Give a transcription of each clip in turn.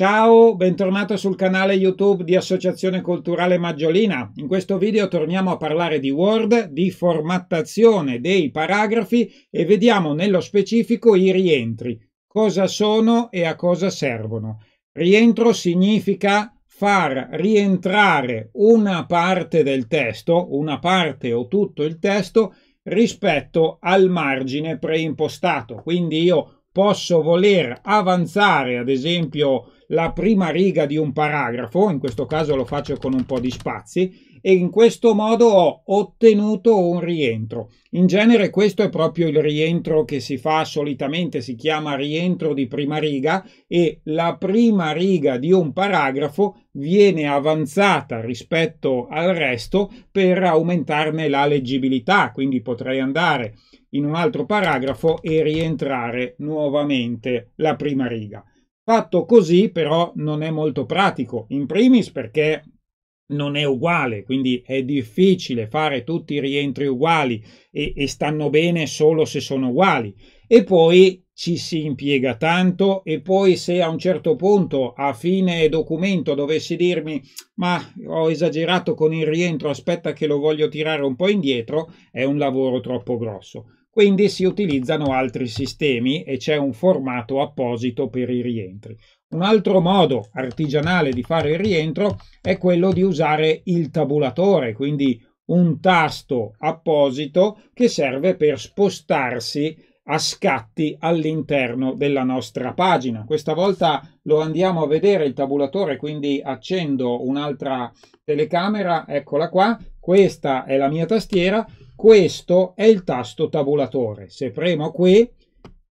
Ciao, bentornato sul canale YouTube di Associazione Culturale Maggiolina. In questo video torniamo a parlare di Word, di formattazione dei paragrafi e vediamo nello specifico i rientri, cosa sono e a cosa servono. Rientro significa far rientrare una parte del testo, una parte o tutto il testo, rispetto al margine preimpostato. Quindi io posso voler avanzare, ad esempio, la prima riga di un paragrafo, in questo caso lo faccio con un po' di spazi, e in questo modo ho ottenuto un rientro. In genere questo è proprio il rientro che si fa solitamente, si chiama rientro di prima riga e la prima riga di un paragrafo viene avanzata rispetto al resto per aumentarne la leggibilità, quindi potrei andare in un altro paragrafo e rientrare nuovamente la prima riga. Fatto così però non è molto pratico, in primis perché non è uguale, quindi è difficile fare tutti i rientri uguali e, e stanno bene solo se sono uguali. E poi ci si impiega tanto e poi se a un certo punto a fine documento dovessi dirmi ma ho esagerato con il rientro aspetta che lo voglio tirare un po' indietro è un lavoro troppo grosso quindi si utilizzano altri sistemi e c'è un formato apposito per i rientri un altro modo artigianale di fare il rientro è quello di usare il tabulatore, quindi un tasto apposito che serve per spostarsi a scatti all'interno della nostra pagina. Questa volta lo andiamo a vedere il tabulatore, quindi accendo un'altra telecamera, eccola qua, questa è la mia tastiera, questo è il tasto tabulatore. Se premo qui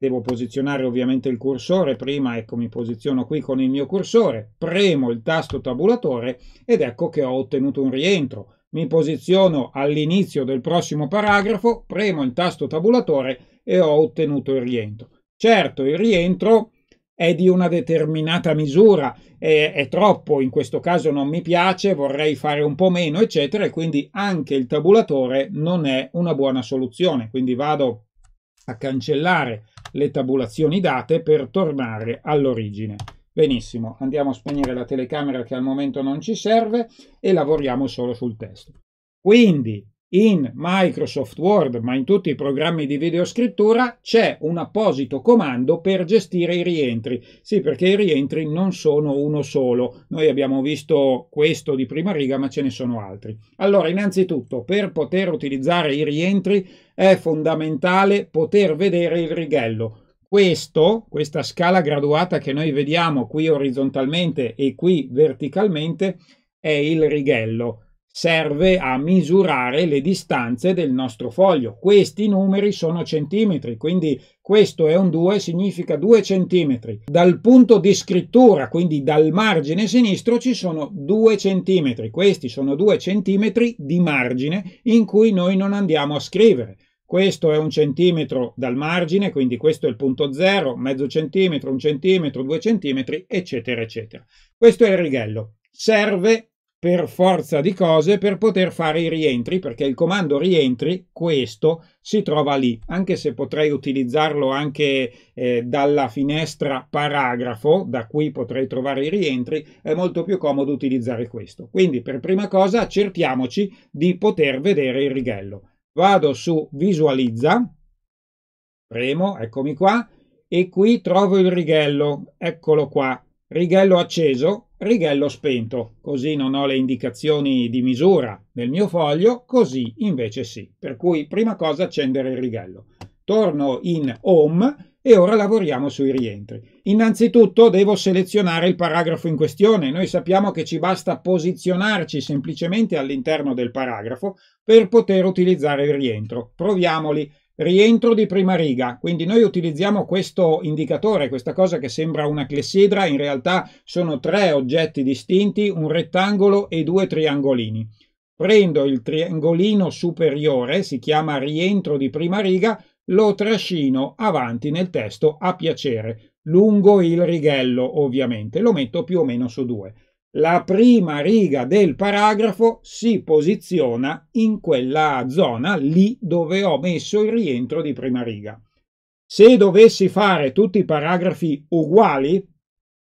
devo posizionare ovviamente il cursore, prima ecco mi posiziono qui con il mio cursore, premo il tasto tabulatore ed ecco che ho ottenuto un rientro. Mi posiziono all'inizio del prossimo paragrafo, premo il tasto tabulatore e ho ottenuto il rientro. Certo, il rientro è di una determinata misura, è, è, troppo, in questo caso non mi piace, vorrei fare un po' meno, eccetera, e quindi anche il tabulatore non è una buona soluzione. Quindi vado a cancellare le tabulazioni date per tornare all'origine. Benissimo, andiamo a spegnere la telecamera che al momento non ci serve e lavoriamo solo sul testo. Quindi in Microsoft Word, ma in tutti i programmi di videoscrittura, c'è un apposito comando per gestire i rientri. Sì, perché i rientri non sono uno solo. Noi abbiamo visto questo di prima riga, ma ce ne sono altri. Allora, innanzitutto, per poter utilizzare i rientri è fondamentale poter vedere il righello. Questo, questa scala graduata che noi vediamo qui orizzontalmente e qui verticalmente, è il righello serve a misurare le distanze del nostro foglio. Questi numeri sono centimetri, quindi questo è un 2, significa 2 centimetri. Dal punto di scrittura, quindi dal margine sinistro, ci sono 2 centimetri. Questi sono 2 centimetri di margine in cui noi non andiamo a scrivere. Questo è un centimetro dal margine, quindi questo è il punto 0, mezzo centimetro, un centimetro, due centimetri, eccetera, eccetera. Questo è il righello. Serve per forza di cose per poter fare i rientri, perché il comando rientri, questo, si trova lì, anche se potrei utilizzarlo anche eh, dalla finestra paragrafo, da qui potrei trovare i rientri, è molto più comodo utilizzare questo. Quindi per prima cosa accertiamoci di poter vedere il righello. Vado su visualizza, premo, eccomi qua, e qui trovo il righello, eccolo qua, righello acceso, righello spento, così non ho le indicazioni di misura nel mio foglio, così invece sì. Per cui prima cosa accendere il righello. Torno in home e ora lavoriamo sui rientri. Innanzitutto devo selezionare il paragrafo in questione. Noi sappiamo che ci basta posizionarci semplicemente all'interno del paragrafo per poter utilizzare il rientro. Proviamoli rientro di prima riga. Quindi noi utilizziamo questo indicatore, questa cosa che sembra una clessidra, in realtà sono tre oggetti distinti, un rettangolo e due triangolini. Prendo il triangolino superiore, si chiama rientro di prima riga, lo trascino avanti nel testo a piacere, lungo il righello ovviamente, lo metto più o meno su due la prima riga del paragrafo si posiziona in quella zona lì dove ho messo il rientro di prima riga. Se dovessi fare tutti i paragrafi uguali,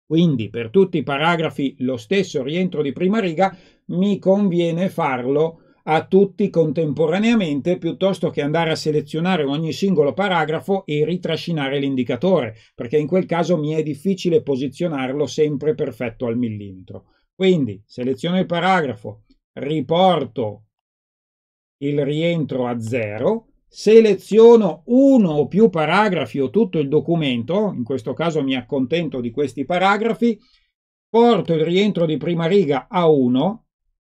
quindi per tutti i paragrafi lo stesso rientro di prima riga, mi conviene farlo a tutti contemporaneamente piuttosto che andare a selezionare ogni singolo paragrafo e ritrascinare l'indicatore, perché in quel caso mi è difficile posizionarlo sempre perfetto al millimetro. Quindi seleziono il paragrafo, riporto il rientro a zero, seleziono uno o più paragrafi o tutto il documento, in questo caso mi accontento di questi paragrafi, porto il rientro di prima riga a 1,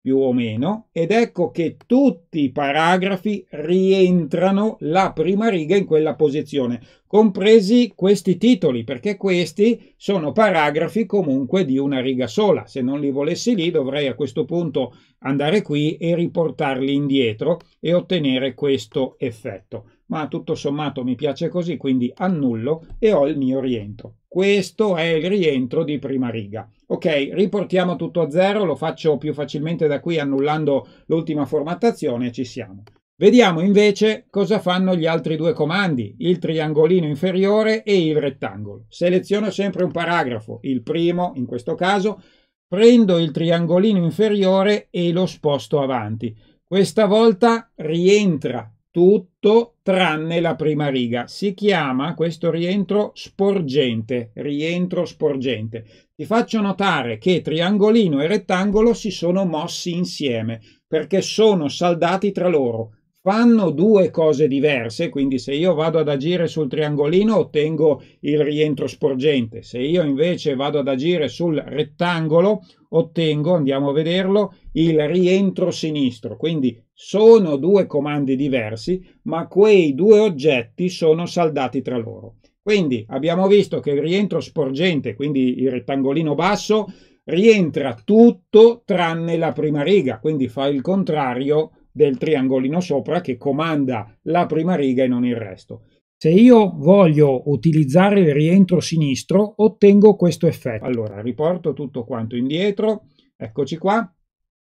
più o meno, ed ecco che tutti i paragrafi rientrano la prima riga in quella posizione, compresi questi titoli, perché questi sono paragrafi comunque di una riga sola. Se non li volessi lì dovrei a questo punto andare qui e riportarli indietro e ottenere questo effetto ma tutto sommato mi piace così, quindi annullo e ho il mio rientro. Questo è il rientro di prima riga. Ok, riportiamo tutto a zero, lo faccio più facilmente da qui annullando l'ultima formattazione e ci siamo. Vediamo invece cosa fanno gli altri due comandi, il triangolino inferiore e il rettangolo. Seleziono sempre un paragrafo, il primo in questo caso, prendo il triangolino inferiore e lo sposto avanti. Questa volta rientra tutto tranne la prima riga. Si chiama questo rientro sporgente, rientro sporgente. Ti faccio notare che triangolino e rettangolo si sono mossi insieme perché sono saldati tra loro. Fanno due cose diverse, quindi se io vado ad agire sul triangolino ottengo il rientro sporgente, se io invece vado ad agire sul rettangolo ottengo, andiamo a vederlo, il rientro sinistro. Quindi sono due comandi diversi, ma quei due oggetti sono saldati tra loro. Quindi abbiamo visto che il rientro sporgente, quindi il rettangolino basso, rientra tutto tranne la prima riga, quindi fa il contrario del triangolino sopra che comanda la prima riga e non il resto. Se io voglio utilizzare il rientro sinistro, ottengo questo effetto. Allora, riporto tutto quanto indietro, eccoci qua.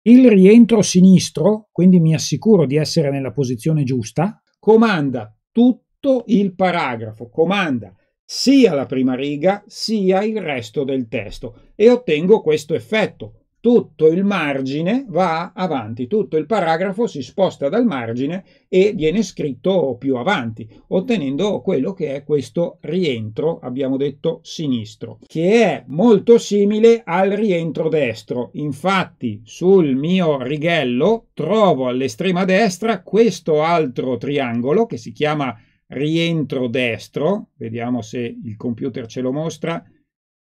Il rientro sinistro, quindi mi assicuro di essere nella posizione giusta, comanda tutto il paragrafo, comanda sia la prima riga sia il resto del testo e ottengo questo effetto tutto il margine va avanti, tutto il paragrafo si sposta dal margine e viene scritto più avanti, ottenendo quello che è questo rientro, abbiamo detto sinistro, che è molto simile al rientro destro. Infatti sul mio righello trovo all'estrema destra questo altro triangolo che si chiama rientro destro, vediamo se il computer ce lo mostra,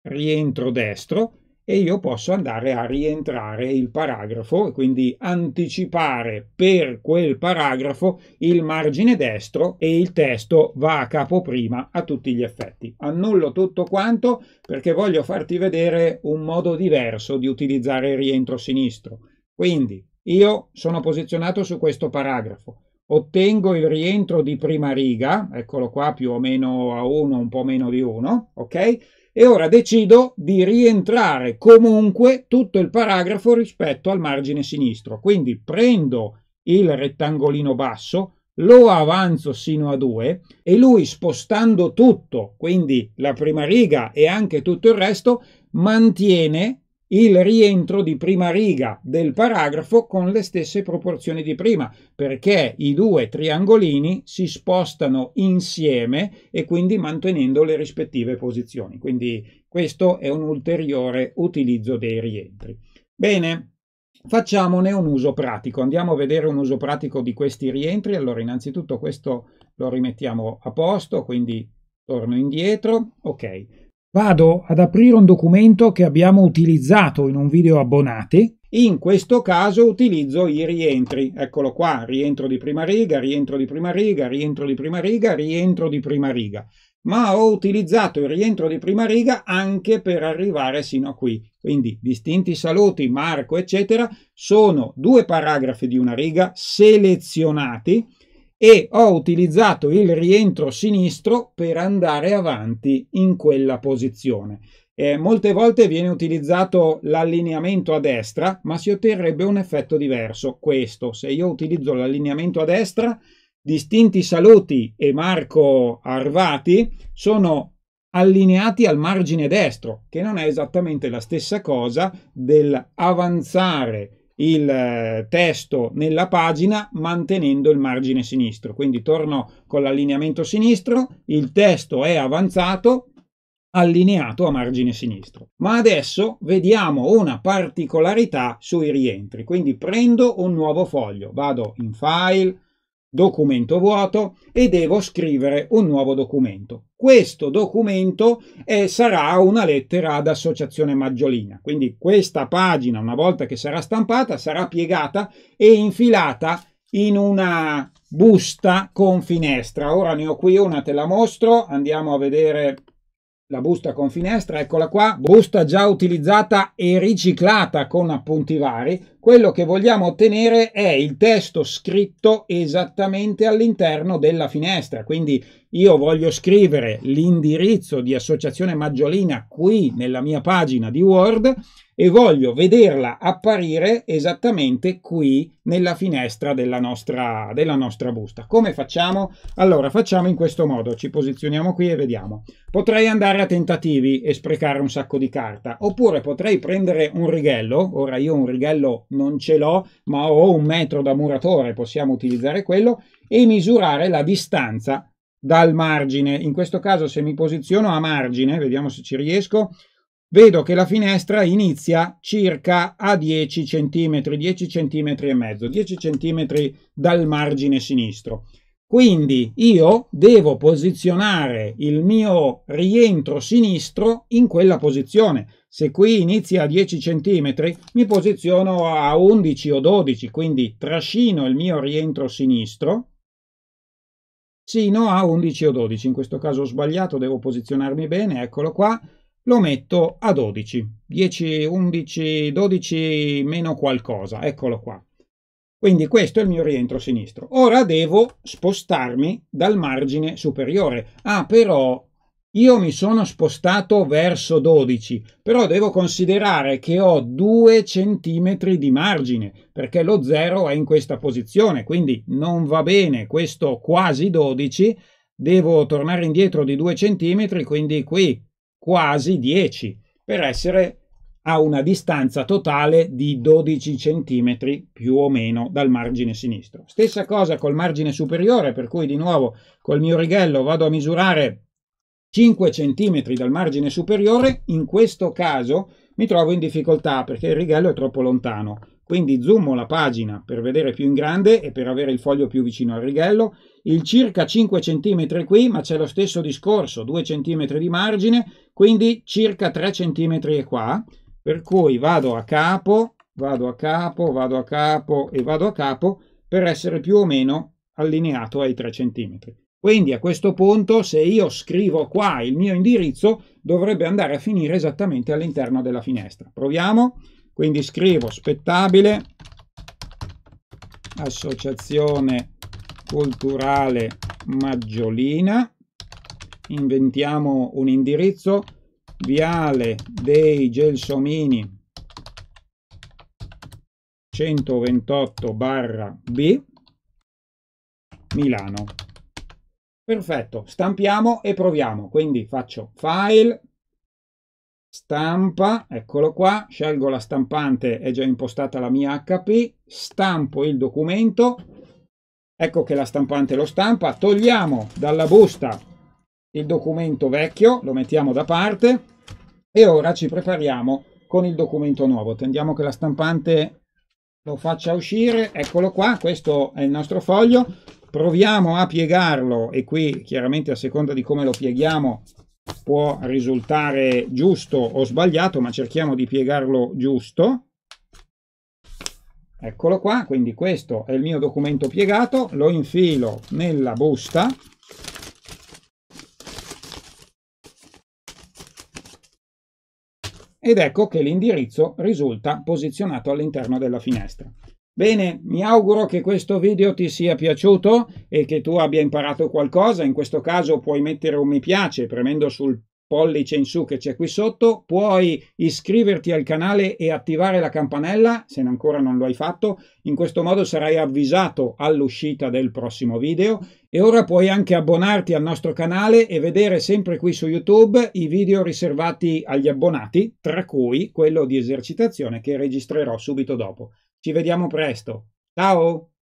rientro destro, e io posso andare a rientrare il paragrafo e quindi anticipare per quel paragrafo il margine destro e il testo va a capo prima a tutti gli effetti. Annullo tutto quanto perché voglio farti vedere un modo diverso di utilizzare il rientro sinistro. Quindi io sono posizionato su questo paragrafo. Ottengo il rientro di prima riga, eccolo qua più o meno a 1, un po' meno di 1, ok? e ora decido di rientrare comunque tutto il paragrafo rispetto al margine sinistro. Quindi prendo il rettangolino basso, lo avanzo sino a 2 e lui spostando tutto, quindi la prima riga e anche tutto il resto, mantiene il rientro di prima riga del paragrafo con le stesse proporzioni di prima, perché i due triangolini si spostano insieme e quindi mantenendo le rispettive posizioni. Quindi questo è un ulteriore utilizzo dei rientri. Bene, facciamone un uso pratico. Andiamo a vedere un uso pratico di questi rientri. Allora, innanzitutto questo lo rimettiamo a posto, quindi torno indietro. Ok. Vado ad aprire un documento che abbiamo utilizzato in un video abbonati. In questo caso utilizzo i rientri. Eccolo qua, rientro di prima riga, rientro di prima riga, rientro di prima riga, rientro di prima riga. Ma ho utilizzato il rientro di prima riga anche per arrivare sino a qui. Quindi distinti saluti, Marco, eccetera, sono due paragrafi di una riga selezionati e ho utilizzato il rientro sinistro per andare avanti in quella posizione. Eh, molte volte viene utilizzato l'allineamento a destra, ma si otterrebbe un effetto diverso. Questo, se io utilizzo l'allineamento a destra, distinti saluti e Marco Arvati sono allineati al margine destro, che non è esattamente la stessa cosa dell'avanzare il eh, testo nella pagina mantenendo il margine sinistro. Quindi torno con l'allineamento sinistro, il testo è avanzato, allineato a margine sinistro. Ma adesso vediamo una particolarità sui rientri. Quindi prendo un nuovo foglio, vado in File, documento vuoto e devo scrivere un nuovo documento. Questo documento è, eh, sarà una lettera ad associazione maggiolina, quindi questa pagina una volta che sarà stampata sarà piegata e infilata in una busta con finestra. Ora ne ho qui una, te la mostro, andiamo a vedere la busta con finestra, eccola qua, busta già utilizzata e riciclata con appunti vari, quello che vogliamo ottenere è il testo scritto esattamente all'interno della finestra, quindi io voglio scrivere l'indirizzo di associazione maggiolina qui nella mia pagina di Word e voglio vederla apparire esattamente qui nella finestra della nostra, della nostra busta. Come facciamo? Allora, facciamo in questo modo, ci posizioniamo qui e vediamo. Potrei andare a tentativi e sprecare un sacco di carta, oppure potrei prendere un righello, ora io un righello non ce l'ho, ma ho un metro da muratore, possiamo utilizzare quello, e misurare la distanza dal margine. In questo caso se mi posiziono a margine, vediamo se ci riesco, vedo che la finestra inizia circa a 10 cm, 10 cm e mezzo, 10 cm dal margine sinistro. Quindi io devo posizionare il mio rientro sinistro in quella posizione. Se qui inizia a 10 cm, mi posiziono a 11 o 12, quindi trascino il mio rientro sinistro sino a 11 o 12. In questo caso ho sbagliato, devo posizionarmi bene, eccolo qua lo metto a 12, 10, 11, 12 meno qualcosa, eccolo qua. Quindi questo è il mio rientro sinistro. Ora devo spostarmi dal margine superiore. Ah, però io mi sono spostato verso 12, però devo considerare che ho 2 cm di margine, perché lo 0 è in questa posizione, quindi non va bene questo quasi 12, devo tornare indietro di 2 cm, quindi qui quasi 10 per essere a una distanza totale di 12 cm più o meno dal margine sinistro. Stessa cosa col margine superiore, per cui di nuovo col mio righello vado a misurare 5 cm dal margine superiore, in questo caso mi trovo in difficoltà perché il righello è troppo lontano. Quindi zoomo la pagina per vedere più in grande e per avere il foglio più vicino al righello, il circa 5 cm qui, ma c'è lo stesso discorso, 2 cm di margine, quindi circa 3 cm qua, per cui vado a capo, vado a capo, vado a capo e vado a capo per essere più o meno allineato ai 3 cm. Quindi a questo punto se io scrivo qua il mio indirizzo dovrebbe andare a finire esattamente all'interno della finestra. Proviamo quindi scrivo spettabile associazione culturale maggiolina inventiamo un indirizzo viale dei gelsomini 128 barra b milano perfetto stampiamo e proviamo quindi faccio file stampa, eccolo qua, scelgo la stampante, è già impostata la mia HP, stampo il documento, ecco che la stampante lo stampa, togliamo dalla busta il documento vecchio, lo mettiamo da parte e ora ci prepariamo con il documento nuovo. Tendiamo che la stampante lo faccia uscire, eccolo qua, questo è il nostro foglio, proviamo a piegarlo e qui chiaramente a seconda di come lo pieghiamo può risultare giusto o sbagliato, ma cerchiamo di piegarlo giusto. Eccolo qua, quindi questo è il mio documento piegato, lo infilo nella busta. Ed ecco che l'indirizzo risulta posizionato all'interno della finestra. Bene, mi auguro che questo video ti sia piaciuto e che tu abbia imparato qualcosa. In questo caso puoi mettere un mi piace premendo sul pollice in su che c'è qui sotto. Puoi iscriverti al canale e attivare la campanella se ancora non lo hai fatto. In questo modo sarai avvisato all'uscita del prossimo video. E ora puoi anche abbonarti al nostro canale e vedere sempre qui su YouTube i video riservati agli abbonati, tra cui quello di esercitazione che registrerò subito dopo. Ci vediamo presto. Ciao!